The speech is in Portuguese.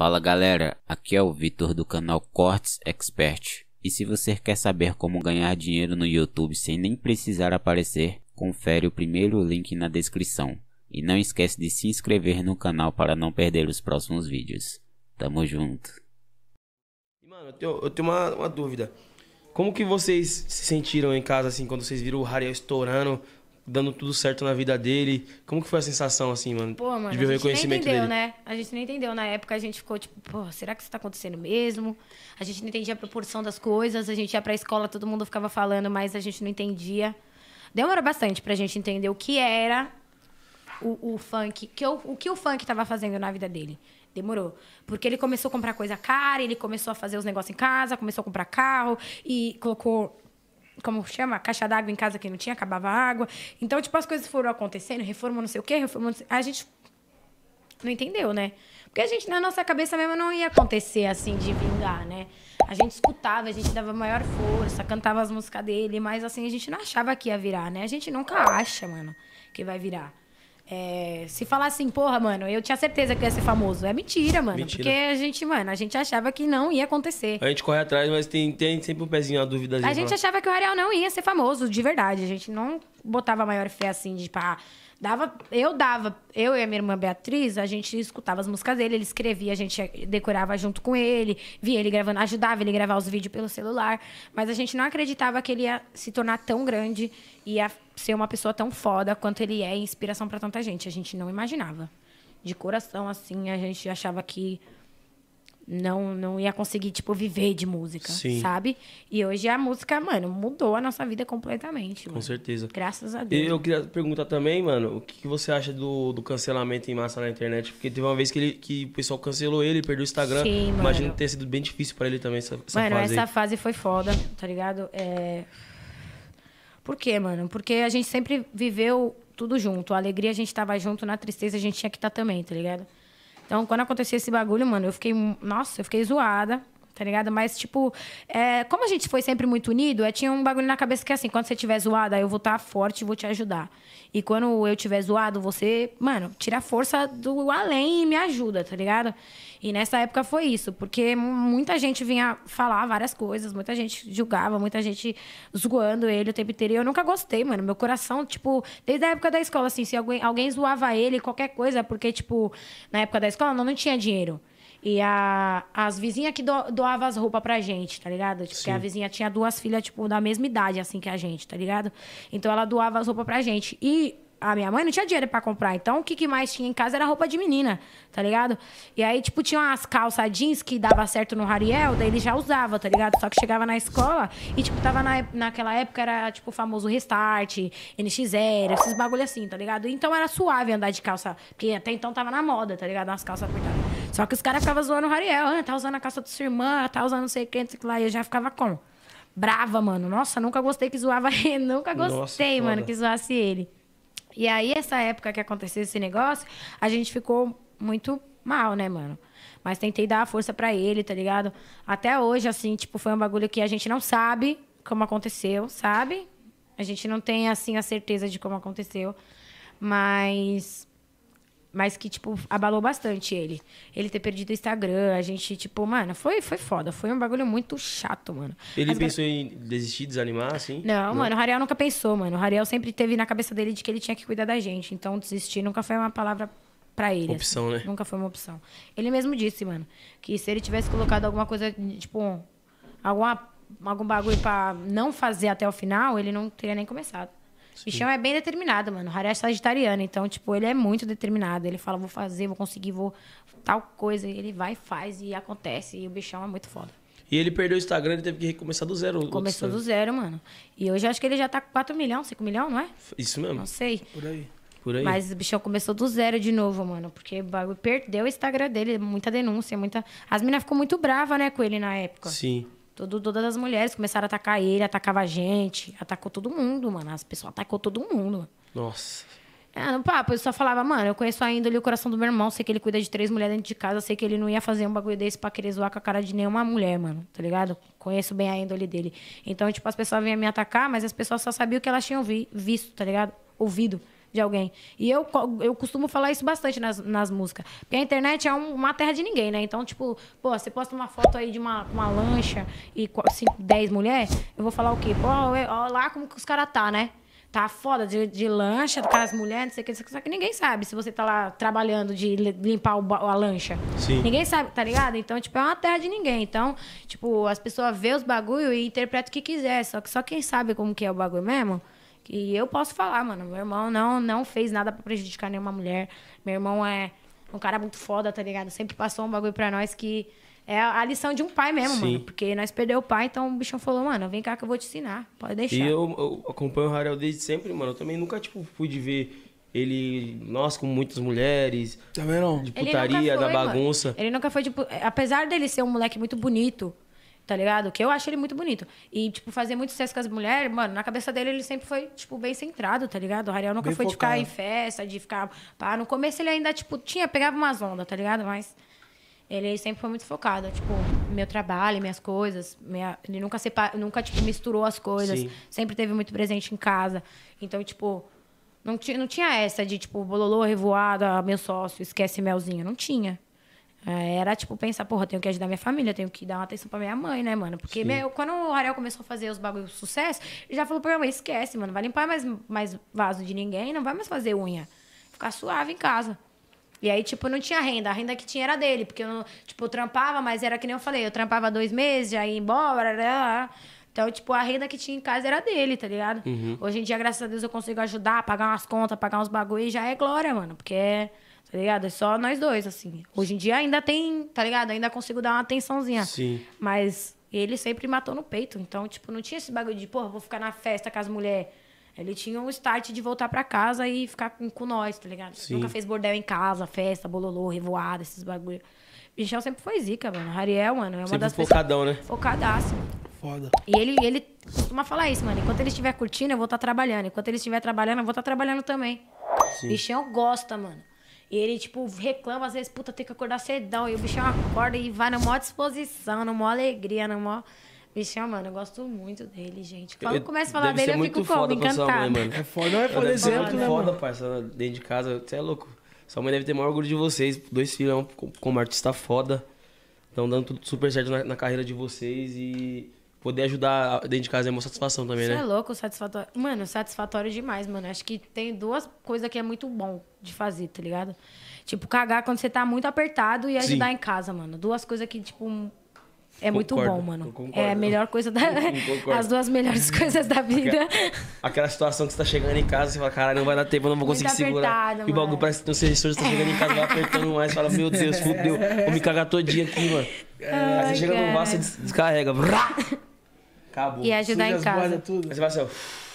Fala galera, aqui é o Vitor do canal Cortes Expert. E se você quer saber como ganhar dinheiro no YouTube sem nem precisar aparecer, confere o primeiro link na descrição. E não esquece de se inscrever no canal para não perder os próximos vídeos. Tamo junto. Mano, eu tenho, eu tenho uma, uma dúvida. Como que vocês se sentiram em casa assim quando vocês viram o Harry estourando? dando tudo certo na vida dele. Como que foi a sensação, assim, mano? Pô, mano, de ver o reconhecimento não entendeu, dele? né? A gente não entendeu. Na época a gente ficou tipo, pô, será que isso tá acontecendo mesmo? A gente não entendia a proporção das coisas. A gente ia pra escola, todo mundo ficava falando, mas a gente não entendia. Demora bastante pra gente entender o que era o, o funk, que o, o que o funk tava fazendo na vida dele. Demorou. Porque ele começou a comprar coisa cara, ele começou a fazer os negócios em casa, começou a comprar carro e colocou como chama? Caixa d'água em casa que não tinha, acabava a água. Então, tipo, as coisas foram acontecendo, reforma não sei o quê, reforma não sei... A gente não entendeu, né? Porque a gente, na nossa cabeça mesmo, não ia acontecer assim de vingar, né? A gente escutava, a gente dava maior força, cantava as músicas dele, mas assim, a gente não achava que ia virar, né? A gente nunca acha, mano, que vai virar. É, se falar assim, porra, mano, eu tinha certeza que ia ser famoso. É mentira, mano. Mentira. Porque a gente, mano, a gente achava que não ia acontecer. A gente corre atrás, mas tem, tem sempre um pezinho, a dúvida. A gente achava que o Ariel não ia ser famoso, de verdade. A gente não, botava maior fé, assim, de pá. Dava, eu dava, eu e a minha irmã Beatriz, a gente escutava as músicas dele, ele escrevia, a gente decorava junto com ele, via ele gravando, ajudava ele a gravar os vídeos pelo celular, mas a gente não acreditava que ele ia se tornar tão grande e ia ser uma pessoa tão foda quanto ele é, inspiração para tanta gente. A gente não imaginava. De coração, assim, a gente achava que não não ia conseguir, tipo, viver de música, Sim. sabe? E hoje a música, mano, mudou a nossa vida completamente. Com mano. certeza. Graças a Deus. E eu queria perguntar também, mano, o que você acha do, do cancelamento em massa na internet? Porque teve uma vez que, ele, que o pessoal cancelou ele, perdeu o Instagram. Sim, mano. Imagino ter sido bem difícil para ele também essa, essa mano, fase. Mano, essa fase foi foda, tá ligado? É... Por quê, mano? Porque a gente sempre viveu tudo junto. A alegria a gente tava junto, na tristeza a gente tinha que estar tá também, tá ligado? Então, quando aconteceu esse bagulho, mano, eu fiquei. Nossa, eu fiquei zoada tá ligado? Mas, tipo, é, como a gente foi sempre muito unido, é, tinha um bagulho na cabeça que, é assim, quando você tiver zoada, eu vou estar tá forte e vou te ajudar. E quando eu tiver zoado, você, mano, tira a força do além e me ajuda, tá ligado? E nessa época foi isso, porque muita gente vinha falar várias coisas, muita gente julgava, muita gente zoando ele o tempo inteiro. E eu nunca gostei, mano. Meu coração, tipo, desde a época da escola, assim, se alguém, alguém zoava ele, qualquer coisa, porque, tipo, na época da escola não, não tinha dinheiro. E a, as vizinhas que do, doavam as roupas pra gente, tá ligado? Tipo, porque a vizinha tinha duas filhas, tipo, da mesma idade, assim, que a gente, tá ligado? Então ela doava as roupas pra gente. E a minha mãe não tinha dinheiro para comprar. Então, o que, que mais tinha em casa era roupa de menina, tá ligado? E aí, tipo, tinha umas calças jeans que dava certo no Rariel, daí ele já usava, tá ligado? Só que chegava na escola e, tipo, tava na, naquela época, era, tipo, o famoso Restart, NX0, esses bagulho assim, tá ligado? Então, era suave andar de calça, porque até então tava na moda, tá ligado? Umas calças apertadas. Só que os caras ficavam zoando o Rariel, ah, tá usando a calça da sua irmã, tá usando não sei quem, não sei o que lá. E eu já ficava como? Brava, mano. Nossa, nunca gostei que zoava ele. Nunca gostei, Nossa, mano, que zoasse ele. E aí, essa época que aconteceu esse negócio, a gente ficou muito mal, né, mano? Mas tentei dar a força para ele, tá ligado? Até hoje, assim, tipo, foi um bagulho que a gente não sabe como aconteceu, sabe? A gente não tem, assim, a certeza de como aconteceu. Mas mas que, tipo, abalou bastante ele. Ele ter perdido o Instagram, a gente, tipo, mano, foi, foi foda. Foi um bagulho muito chato, mano. Ele Mas, pensou em desistir, desanimar, assim? Não, não, mano, o Rariel nunca pensou, mano. O Rariel sempre teve na cabeça dele de que ele tinha que cuidar da gente. Então, desistir nunca foi uma palavra para ele. Opção, assim. né? Nunca foi uma opção. Ele mesmo disse, mano, que se ele tivesse colocado alguma coisa, tipo, alguma, algum bagulho pra não fazer até o final, ele não teria nem começado. Sim. Bichão é bem determinado, mano. O Harry é sagitariano, então, tipo, ele é muito determinado. Ele fala, vou fazer, vou conseguir, vou tal coisa. E ele vai, faz e acontece. E o bichão é muito foda. E ele perdeu o Instagram, ele teve que recomeçar do zero. Começou do zero, mano. E hoje eu acho que ele já tá com 4 milhões, 5 milhões, não é? Isso mesmo. Não sei. Por aí. Por aí. Mas o bichão começou do zero de novo, mano. Porque perdeu o Instagram dele, muita denúncia, muita. As meninas ficou muito brava, né, com ele na época. Sim. Todo, todas as mulheres começaram a atacar ele, atacava a gente, atacou todo mundo, mano. As pessoas atacou todo mundo. Nossa. É, no papo, eu só falava, mano, eu conheço ainda ali o coração do meu irmão, sei que ele cuida de três mulheres dentro de casa, sei que ele não ia fazer um bagulho desse pra querer zoar com a cara de nenhuma mulher, mano, tá ligado? Conheço bem a índole dele. Então, tipo, as pessoas vinham me atacar, mas as pessoas só sabiam o que elas tinham vi, visto, tá ligado? Ouvido de alguém. E eu, eu costumo falar isso bastante nas, nas músicas. Porque a internet é um, uma terra de ninguém, né? Então, tipo, pô, você posta uma foto aí de uma, uma lancha e 5, 10 mulheres, eu vou falar o quê? Pô, olha lá como que os caras tá, né? Tá foda de, de lancha, com as mulheres, não sei o que, só que ninguém sabe se você tá lá trabalhando de limpar o, a lancha. Sim. Ninguém sabe, tá ligado? Então, tipo, é uma terra de ninguém. Então, tipo, as pessoas vê os bagulho e interpretam o que quiser. Só que só quem sabe como que é o bagulho mesmo e eu posso falar, mano, meu irmão não, não fez nada para prejudicar nenhuma mulher. Meu irmão é um cara muito foda, tá ligado? Sempre passou um bagulho pra nós que é a lição de um pai mesmo, Sim. mano. Porque nós perdeu o pai, então o bichão falou, mano, vem cá que eu vou te ensinar. Pode deixar. E eu, eu acompanho o Rarel desde sempre, mano. Eu também nunca, tipo, fui de ver ele, nós com muitas mulheres. Também não. De putaria, foi, da bagunça. Mano. Ele nunca foi, tipo, apesar dele ser um moleque muito bonito, tá ligado? Que eu acho ele muito bonito. E, tipo, fazer muito sucesso com as mulheres, mano, na cabeça dele ele sempre foi, tipo, bem centrado, tá ligado? O Ariel nunca bem foi focado. de ficar em festa, de ficar. Pá, no começo ele ainda, tipo, tinha, pegava umas ondas, tá ligado? Mas ele sempre foi muito focado, tipo, meu trabalho, minhas coisas, minha... ele nunca separa... nunca tipo misturou as coisas, Sim. sempre teve muito presente em casa. Então, tipo, não, não tinha essa de tipo bololô revoada, meu sócio, esquece melzinho, não tinha. É, era tipo pensar, porra, tenho que ajudar minha família, tenho que dar uma atenção pra minha mãe, né, mano? Porque meu, quando o Ariel começou a fazer os bagulhos sucesso, ele já falou pra minha mãe: esquece, mano, vai limpar mais, mais vaso de ninguém, não vai mais fazer unha. Ficar suave em casa. E aí, tipo, não tinha renda. A renda que tinha era dele, porque eu, tipo, eu trampava, mas era que nem eu falei, eu trampava dois meses, já ia embora. Blá, blá. Então, tipo, a renda que tinha em casa era dele, tá ligado? Uhum. Hoje em dia, graças a Deus, eu consigo ajudar, pagar umas contas, pagar uns bagulho, e já é glória, mano, porque. É Tá ligado? É só nós dois, assim. Hoje em dia ainda tem, tá ligado? Ainda consigo dar uma atençãozinha. Sim. Mas ele sempre matou no peito. Então, tipo, não tinha esse bagulho de, porra, vou ficar na festa com as mulheres. Ele tinha um start de voltar para casa e ficar com, com nós, tá ligado? Sim. Nunca fez bordel em casa, festa, bololô, revoada, esses bagulho. Michel sempre foi zica, mano. Ariel, mano, é uma sempre das focadão, pessoas... né? Focadaço. Foda. E ele, ele costuma falar isso, mano. Enquanto ele estiver curtindo, eu vou estar tá trabalhando. Enquanto ele estiver trabalhando, eu vou estar tá trabalhando também. Sim. Bichão gosta, mano. E ele, tipo, reclama, às vezes, puta, tem que acordar cedão. E o bichão acorda e vai na maior disposição, na maior alegria, na maior. Bichão, mano, eu gosto muito dele, gente. Quando eu, começa a falar dele, eu fico como? Encantada. é foda, não é por exemplo, foda, É Foda, né, parça, dentro de casa, você é louco. Sua mãe deve ter maior orgulho de vocês. Dois filhos, é como artista foda. Estão dando tudo super certo na, na carreira de vocês e poder ajudar dentro de casa é uma satisfação também, Isso né? Você é louco, satisfatório. Mano, satisfatório demais, mano. Acho que tem duas coisas que é muito bom de fazer, tá ligado? Tipo, cagar quando você tá muito apertado e ajudar Sim. em casa, mano. Duas coisas que, tipo, é concordo, muito bom, mano. Concordo, é a melhor coisa da. As duas melhores coisas da vida. Aquela, situação que você tá chegando em casa, você fala, caralho, não vai dar tempo, eu não vou muito conseguir segurar. Mano. E o bagulho parece que tem um sensor, você tá chegando em casa, vai apertando mais, fala, meu Deus, fudeu, vou me cagar todo dia aqui, mano. Ai, Aí você chega no vaso, você descarrega. Acabou. E ajudar em casa. Você vai assim,